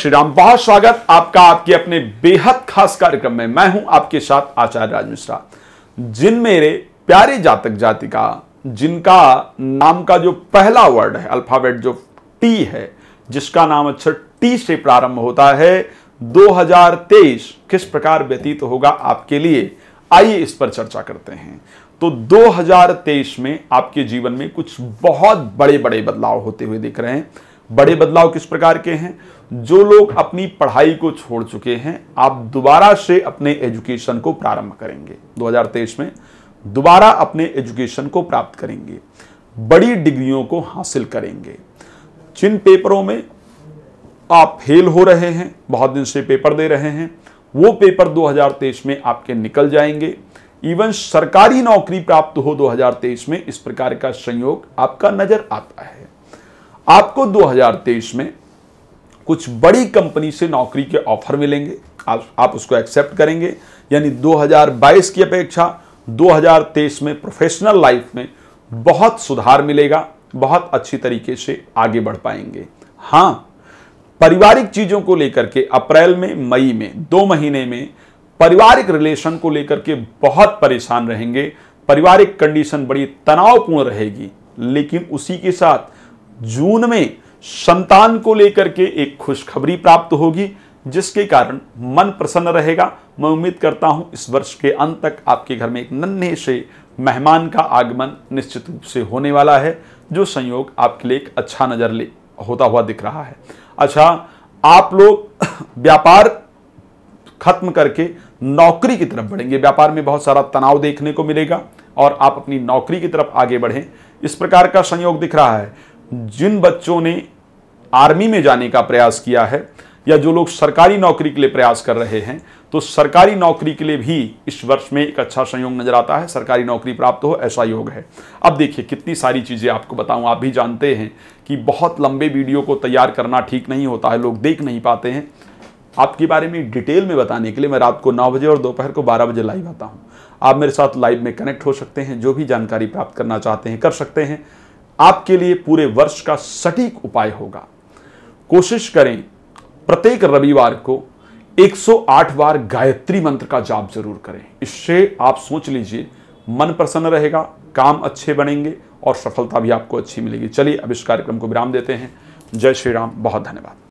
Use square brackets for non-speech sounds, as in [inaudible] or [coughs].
श्री राम बहुत स्वागत आपका आपके अपने बेहद खास कार्यक्रम में मैं हूं आपके साथ आचार्य राज मिश्रा जिन मेरे प्यारे जातक जाति का जिनका नाम का जो पहला वर्ड है अल्फाबेट जो टी है जिसका नाम अक्षर टी से प्रारंभ होता है 2023 किस प्रकार व्यतीत होगा आपके लिए आइए इस पर चर्चा करते हैं तो 2023 में आपके जीवन में कुछ बहुत बड़े बड़े बदलाव होते हुए दिख रहे हैं बड़े बदलाव किस प्रकार के हैं जो लोग अपनी पढ़ाई को छोड़ चुके हैं आप दोबारा से अपने एजुकेशन को प्रारंभ करेंगे 2023 में दोबारा अपने एजुकेशन को प्राप्त करेंगे बड़ी डिग्रियों को हासिल करेंगे जिन पेपरों में आप फेल हो रहे हैं बहुत दिन से पेपर दे रहे हैं वो पेपर 2023 में आपके निकल जाएंगे इवन सरकारी नौकरी प्राप्त हो 2023 में इस प्रकार का संयोग आपका नजर आता है आपको 2023 में कुछ बड़ी कंपनी से नौकरी के ऑफर मिलेंगे आप, आप उसको एक्सेप्ट करेंगे यानी 2022 की अपेक्षा 2023 में प्रोफेशनल लाइफ में बहुत सुधार मिलेगा बहुत अच्छी तरीके से आगे बढ़ पाएंगे हाँ पारिवारिक चीजों को लेकर के अप्रैल में मई में दो महीने में पारिवारिक रिलेशन को लेकर के बहुत परेशान रहेंगे पारिवारिक कंडीशन बड़ी तनावपूर्ण रहेगी लेकिन उसी के साथ जून में संतान को लेकर के एक खुशखबरी प्राप्त होगी जिसके कारण मन प्रसन्न रहेगा मैं उम्मीद करता हूं इस वर्ष के अंत तक आपके घर में एक नन्हे से मेहमान का आगमन निश्चित रूप से होने वाला है जो संयोग आपके लिए एक अच्छा नज़र ले होता हुआ दिख रहा है अच्छा आप लोग [coughs] व्यापार खत्म करके नौकरी की तरफ बढ़ेंगे व्यापार में बहुत सारा तनाव देखने को मिलेगा और आप अपनी नौकरी की तरफ आगे बढ़ें इस प्रकार का संयोग दिख रहा है जिन बच्चों ने आर्मी में जाने का प्रयास किया है या जो लोग सरकारी नौकरी के लिए प्रयास कर रहे हैं तो सरकारी नौकरी के लिए भी इस वर्ष में एक अच्छा संयोग नजर आता है सरकारी नौकरी प्राप्त हो ऐसा योग है अब देखिए कितनी सारी चीज़ें आपको बताऊं आप भी जानते हैं कि बहुत लंबे वीडियो को तैयार करना ठीक नहीं होता है लोग देख नहीं पाते हैं आपके बारे में डिटेल में बताने के लिए मैं रात को नौ बजे और दोपहर को बारह बजे लाइव आता हूँ आप मेरे साथ लाइव में कनेक्ट हो सकते हैं जो भी जानकारी प्राप्त करना चाहते हैं कर सकते हैं आपके लिए पूरे वर्ष का सटीक उपाय होगा कोशिश करें प्रत्येक रविवार को 108 बार गायत्री मंत्र का जाप जरूर करें इससे आप सोच लीजिए मन प्रसन्न रहेगा काम अच्छे बनेंगे और सफलता भी आपको अच्छी मिलेगी चलिए अब इस कार्यक्रम को विराम देते हैं जय श्री राम बहुत धन्यवाद